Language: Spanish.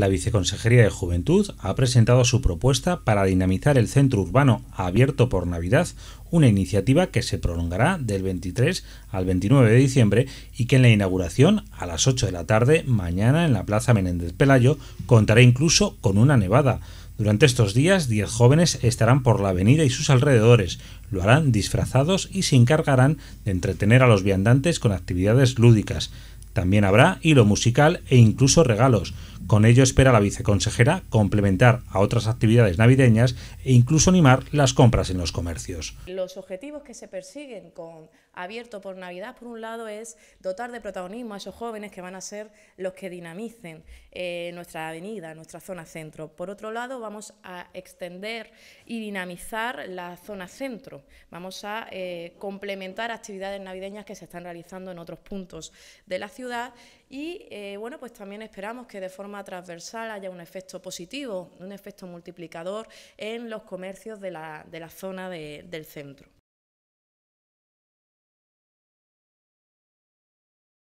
la Viceconsejería de Juventud ha presentado su propuesta para dinamizar el centro urbano abierto por Navidad, una iniciativa que se prolongará del 23 al 29 de diciembre y que en la inauguración a las 8 de la tarde mañana en la Plaza Menéndez Pelayo contará incluso con una nevada. Durante estos días, 10 jóvenes estarán por la avenida y sus alrededores. Lo harán disfrazados y se encargarán de entretener a los viandantes con actividades lúdicas. También habrá hilo musical e incluso regalos. Con ello espera la viceconsejera complementar a otras actividades navideñas e incluso animar las compras en los comercios. Los objetivos que se persiguen con Abierto por Navidad, por un lado, es dotar de protagonismo a esos jóvenes que van a ser los que dinamicen eh, nuestra avenida, nuestra zona centro. Por otro lado, vamos a extender y dinamizar la zona centro. Vamos a eh, complementar actividades navideñas que se están realizando en otros puntos de la ciudad y, eh, bueno, pues también esperamos que de forma transversal haya un efecto positivo, un efecto multiplicador en los comercios de la, de la zona del centro.